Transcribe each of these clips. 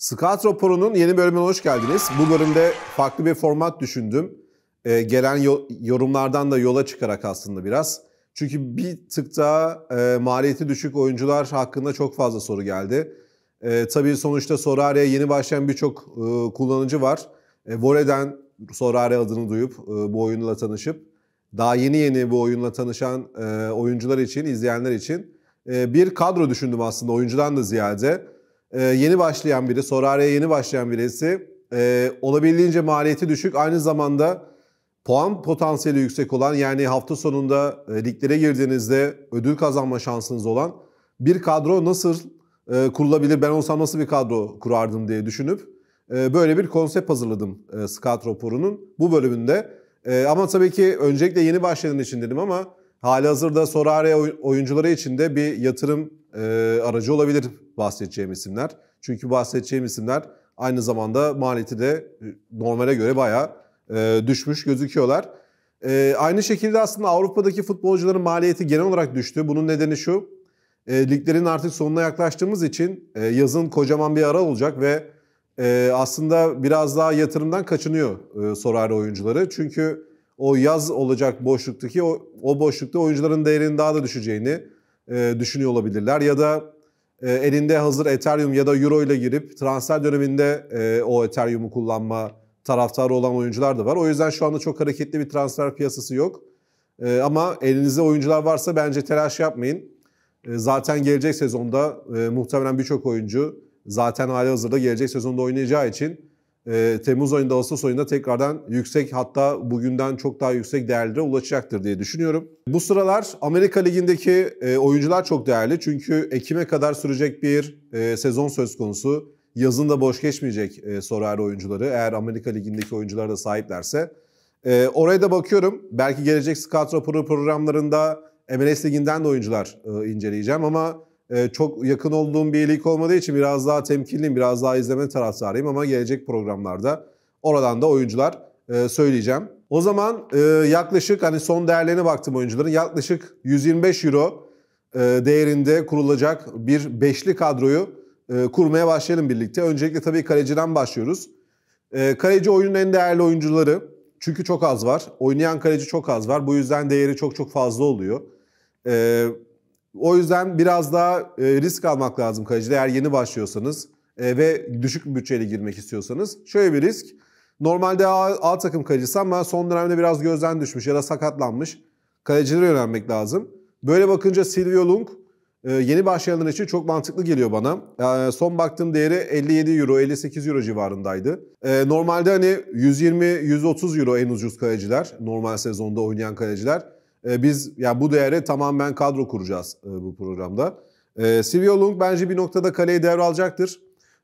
Scout raporunun yeni bölümüne hoş geldiniz. Bu bölümde farklı bir format düşündüm. Ee, gelen yo- yorumlardan da yola çıkarak aslında biraz. Çünkü bir tık daha e, maliyeti düşük oyuncular hakkında çok fazla soru geldi. E, tabii sonuçta Sorari'ye yeni başlayan birçok e, kullanıcı var. E, Vole'den Sorari adını duyup e, bu oyunla tanışıp daha yeni yeni bu oyunla tanışan e, oyuncular için, izleyenler için e, bir kadro düşündüm aslında oyuncudan da ziyade e, yeni başlayan biri, Sorare'ye yeni başlayan birisi e, olabildiğince maliyeti düşük. Aynı zamanda puan potansiyeli yüksek olan yani hafta sonunda e, liglere girdiğinizde ödül kazanma şansınız olan bir kadro nasıl e, kurulabilir? Ben olsam nasıl bir kadro kurardım diye düşünüp e, böyle bir konsept hazırladım e, Scout raporunun bu bölümünde. E, ama tabii ki öncelikle yeni başlayan için dedim ama halihazırda hazırda Sorare oyuncuları için de bir yatırım e, aracı olabilir bahsedeceğim isimler. Çünkü bahsedeceğim isimler aynı zamanda maliyeti de e, normale göre bayağı e, düşmüş gözüküyorlar. E, aynı şekilde aslında Avrupa'daki futbolcuların maliyeti genel olarak düştü. Bunun nedeni şu, e, liglerin artık sonuna yaklaştığımız için e, yazın kocaman bir ara olacak ve e, aslında biraz daha yatırımdan kaçınıyor e, Sorare oyuncuları. Çünkü o yaz olacak boşluktaki o, o boşlukta oyuncuların değerinin daha da düşeceğini, e, düşünüyor olabilirler. Ya da e, elinde hazır Ethereum ya da Euro ile girip transfer döneminde e, o Ethereum'u kullanma taraftarı olan oyuncular da var. O yüzden şu anda çok hareketli bir transfer piyasası yok. E, ama elinizde oyuncular varsa bence telaş yapmayın. E, zaten gelecek sezonda e, muhtemelen birçok oyuncu zaten hali hazırda gelecek sezonda oynayacağı için e, Temmuz ayında, Ağustos ayında tekrardan yüksek hatta bugünden çok daha yüksek değerlere ulaşacaktır diye düşünüyorum. Bu sıralar Amerika Ligi'ndeki e, oyuncular çok değerli çünkü Ekim'e kadar sürecek bir e, sezon söz konusu. Yazın da boş geçmeyecek e, Sorare oyuncuları eğer Amerika Ligi'ndeki oyunculara da sahiplerse. E, oraya da bakıyorum. Belki gelecek scout raporu programlarında MLS Ligi'nden de oyuncular e, inceleyeceğim ama ee, çok yakın olduğum bir lig olmadığı için biraz daha temkinliyim, biraz daha izleme taraftarıyım ama gelecek programlarda oradan da oyuncular e, söyleyeceğim. O zaman e, yaklaşık hani son değerlerine baktım oyuncuların yaklaşık 125 euro e, değerinde kurulacak bir beşli kadroyu kurmaya başlayalım birlikte. Öncelikle tabii kaleciden başlıyoruz. E, kaleci oyunun en değerli oyuncuları. Çünkü çok az var. Oynayan kaleci çok az var. Bu yüzden değeri çok çok fazla oluyor. E, o yüzden biraz daha e, risk almak lazım kalecide eğer yeni başlıyorsanız e, ve düşük bir bütçeyle girmek istiyorsanız. Şöyle bir risk. Normalde alt takım kalecisi ama son dönemde biraz gözden düşmüş ya da sakatlanmış. Kalecilere yönelmek lazım. Böyle bakınca Silvio Lung e, yeni başlayanlar için çok mantıklı geliyor bana. son baktığım değeri 57 euro, 58 euro civarındaydı. Normalde hani 120-130 euro en ucuz kaleciler. Normal sezonda oynayan kaleciler. Ee, biz ya bu değere tamamen kadro kuracağız e, bu programda. Ee, Silvio Lung bence bir noktada kaleyi devralacaktır.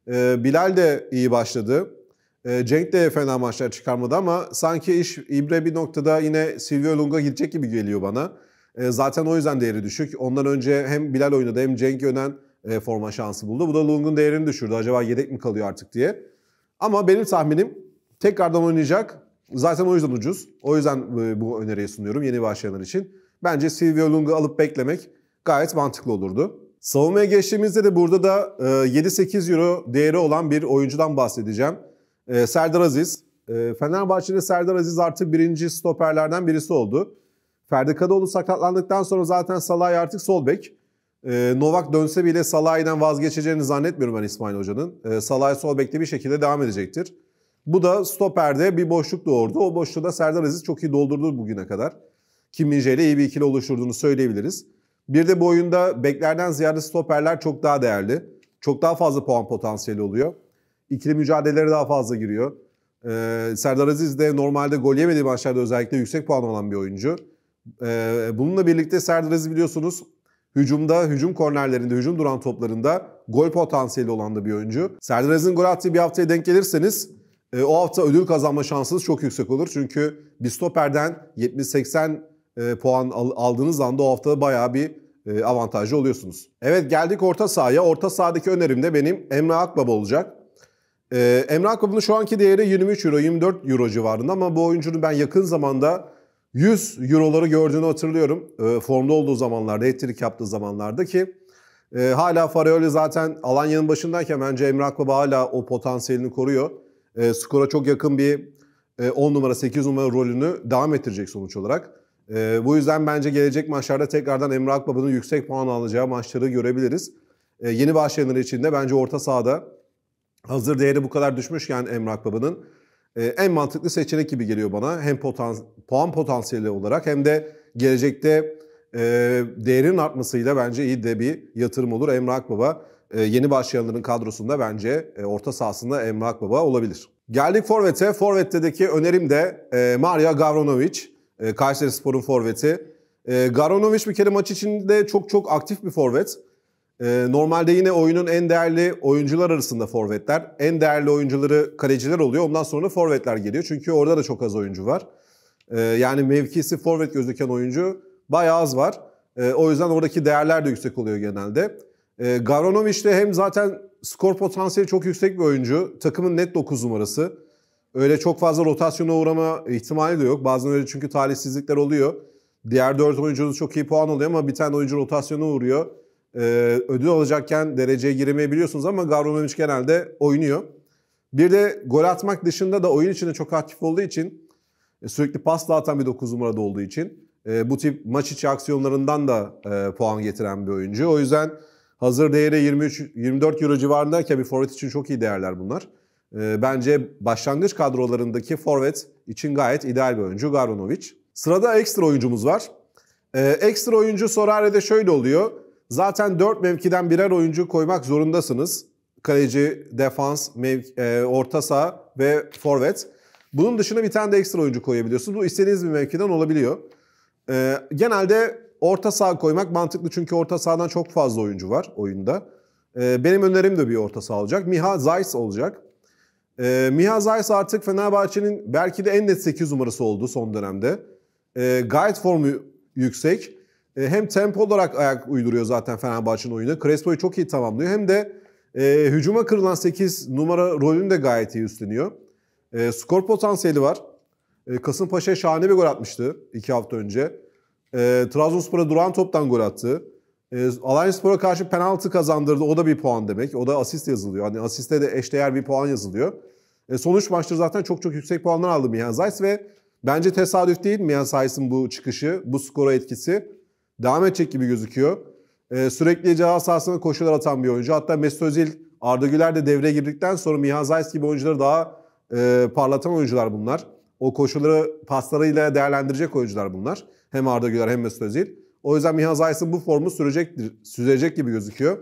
Ee, Bilal de iyi başladı. Cenk de fena maçlar çıkarmadı ama sanki iş İbre bir noktada yine Silvio Lung'a gidecek gibi geliyor bana. zaten o yüzden değeri düşük. Ondan önce hem Bilal oynadı hem Cenk Önen e, forma şansı buldu. Bu da Lung'un değerini düşürdü. Acaba yedek mi kalıyor artık diye. Ama benim tahminim tekrardan oynayacak. Zaten o yüzden ucuz. O yüzden e, bu öneriyi sunuyorum yeni başlayanlar için. Bence Silvio Lung'u alıp beklemek gayet mantıklı olurdu. Savunmaya geçtiğimizde de burada da 7-8 e, euro değeri olan bir oyuncudan bahsedeceğim. E, Serdar Aziz. Fenerbahçe'de Serdar Aziz artık birinci stoperlerden birisi oldu. Ferdi Kadıoğlu sakatlandıktan sonra zaten Salay artık sol bek. Novak dönse bile Salah'dan vazgeçeceğini zannetmiyorum ben İsmail Hoca'nın. Ee, Salah sol bekte bir şekilde devam edecektir. Bu da stoperde bir boşluk doğurdu. O boşluğu da Serdar Aziz çok iyi doldurdu bugüne kadar. Kim Minje ile iyi bir ikili oluşturduğunu söyleyebiliriz. Bir de bu oyunda beklerden ziyade stoperler çok daha değerli. Çok daha fazla puan potansiyeli oluyor. İkili mücadeleleri daha fazla giriyor. Ee, Serdar Aziz de normalde gol yemediği maçlarda özellikle yüksek puan olan bir oyuncu. Ee, bununla birlikte Serdar Aziz biliyorsunuz hücumda, hücum kornerlerinde, hücum duran toplarında gol potansiyeli olan da bir oyuncu. Serdar Aziz'in gol attığı bir haftaya denk gelirseniz e, o hafta ödül kazanma şansınız çok yüksek olur. Çünkü bir stoperden 70-80 e, puan aldığınız anda o hafta bayağı bir e, avantajlı oluyorsunuz. Evet geldik orta sahaya. Orta sahadaki önerim de benim Emre Akbaba olacak. E, Emre Akbaba'nın şu anki değeri 23 euro, 24 euro civarında ama bu oyuncunun ben yakın zamanda 100 euroları gördüğünü hatırlıyorum. E, formda olduğu zamanlarda, ettirik yaptığı zamanlarda ki e, hala Faraoli zaten Alanya'nın başındayken bence Emre Akbaba hala o potansiyelini koruyor e, skora çok yakın bir e, 10 numara 8 numara rolünü devam ettirecek sonuç olarak. E, bu yüzden bence gelecek maçlarda tekrardan Emre Akbaba'nın yüksek puan alacağı maçları görebiliriz. E, yeni başlayanları için de bence orta sahada hazır değeri bu kadar düşmüşken Emre Akbaba'nın e, en mantıklı seçenek gibi geliyor bana. Hem potan, puan potansiyeli olarak hem de gelecekte e, değerinin artmasıyla bence iyi de bir yatırım olur. Emre Akbaba e, yeni başlayanların kadrosunda bence e, orta sahasında Emre Akbaba olabilir. Geldik Forvet'e. Forvet'teki önerim de e, Maria Gavronovic. E, Kayseri Spor'un Forvet'i. E, Gavronovic bir kere maç içinde çok çok aktif bir Forvet. E, normalde yine oyunun en değerli oyuncular arasında Forvetler. En değerli oyuncuları kaleciler oluyor. Ondan sonra Forvetler geliyor. Çünkü orada da çok az oyuncu var. E, yani mevkisi Forvet gözüken oyuncu bayağı az var. E, o yüzden oradaki değerler de yüksek oluyor genelde. E, Gavronovic de hem zaten skor potansiyeli çok yüksek bir oyuncu. Takımın net 9 numarası. Öyle çok fazla rotasyona uğrama ihtimali de yok. Bazen öyle çünkü talihsizlikler oluyor. Diğer 4 oyuncunuz çok iyi puan oluyor ama bir tane oyuncu rotasyona uğruyor. Ee, ödül alacakken dereceye giremeyebiliyorsunuz ama Gavronovic genelde oynuyor. Bir de gol atmak dışında da oyun içinde çok aktif olduğu için e, sürekli pas dağıtan bir 9 numarada olduğu için ee, bu tip maç içi aksiyonlarından da e, puan getiren bir oyuncu. O yüzden hazır değeri 23 24 euro civarındayken bir forvet için çok iyi değerler bunlar. Ee, bence başlangıç kadrolarındaki forvet için gayet ideal bir oyuncu Garunovic. Sırada ekstra oyuncumuz var. Ee, ekstra oyuncu Sorare'de şöyle oluyor. Zaten 4 mevkiden birer oyuncu koymak zorundasınız. Kaleci, defans, mev- e, orta saha ve forvet. Bunun dışında bir tane de ekstra oyuncu koyabiliyorsunuz. Bu istediğiniz bir mevkiden olabiliyor. Ee, genelde orta saha koymak mantıklı çünkü orta sahadan çok fazla oyuncu var oyunda. Ee, benim önerim de bir orta saha olacak. Miha Zayis olacak. Ee, Miha Zayis artık Fenerbahçe'nin belki de en net 8 numarası oldu son dönemde. Ee, gayet formu yüksek. Ee, hem tempo olarak ayak uyduruyor zaten Fenerbahçe'nin oyunu. Crespo'yu çok iyi tamamlıyor. Hem de e, hücuma kırılan 8 numara rolünü de gayet iyi üstleniyor. E, skor potansiyeli var. E, Kasımpaşa'ya şahane bir gol atmıştı iki hafta önce. E, Trabzonspor'a duran toptan gol attı. E, Alanyaspor'a karşı penaltı kazandırdı. O da bir puan demek. O da asist yazılıyor. Hani asiste de eşdeğer bir puan yazılıyor. E, son 3 maçtır zaten çok çok yüksek puanlar aldı Mihan Zayt ve bence tesadüf değil Mihan Zayt'ın bu çıkışı, bu skora etkisi. Devam edecek gibi gözüküyor. E, sürekli ceza sahasına koşular atan bir oyuncu. Hatta Mesut Özil, Arda Güler de devreye girdikten sonra Mihan Zayt gibi oyuncuları daha e, parlatan oyuncular bunlar. O koşulları paslarıyla değerlendirecek oyuncular bunlar. Hem Arda Güler hem Mesut Özil. O yüzden Mihan Zayis'in bu formu sürecektir, sürecek gibi gözüküyor.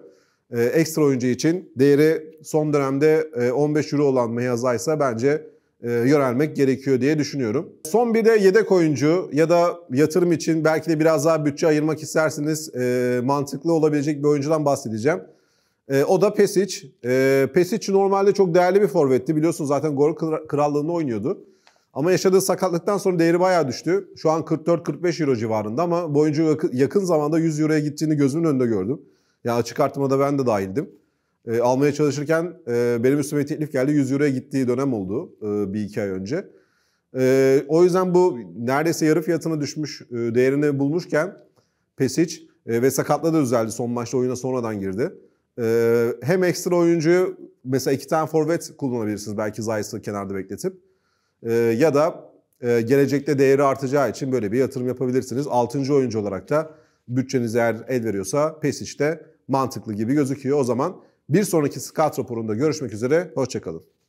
Ee, ekstra oyuncu için değeri son dönemde 15 e, euro olan Mihan Zayis'e bence e, yönelmek gerekiyor diye düşünüyorum. Son bir de yedek oyuncu ya da yatırım için belki de biraz daha bütçe ayırmak isterseniz e, mantıklı olabilecek bir oyuncudan bahsedeceğim. E, o da Pesic. E, Pesic normalde çok değerli bir forvetti. Biliyorsunuz zaten gol krallığını oynuyordu. Ama yaşadığı sakatlıktan sonra değeri bayağı düştü. Şu an 44-45 euro civarında ama bu oyuncu yakın zamanda 100 euroya gittiğini gözümün önünde gördüm. Ya yani açık artırmada ben de dahildim. E, almaya çalışırken e, benim üstüme teklif geldi. 100 euroya gittiği dönem oldu e, bir iki ay önce. E, o yüzden bu neredeyse yarı fiyatına düşmüş e, değerini bulmuşken Pesic e, ve sakatla da düzeldi. Son maçta oyuna sonradan girdi. E, hem ekstra oyuncuyu mesela iki tane forvet kullanabilirsiniz belki Zayt'ı kenarda bekletip. Ee, ya da e, gelecekte değeri artacağı için böyle bir yatırım yapabilirsiniz. Altıncı oyuncu olarak da bütçeniz eğer el veriyorsa de mantıklı gibi gözüküyor. O zaman bir sonraki scout raporunda görüşmek üzere. Hoşçakalın.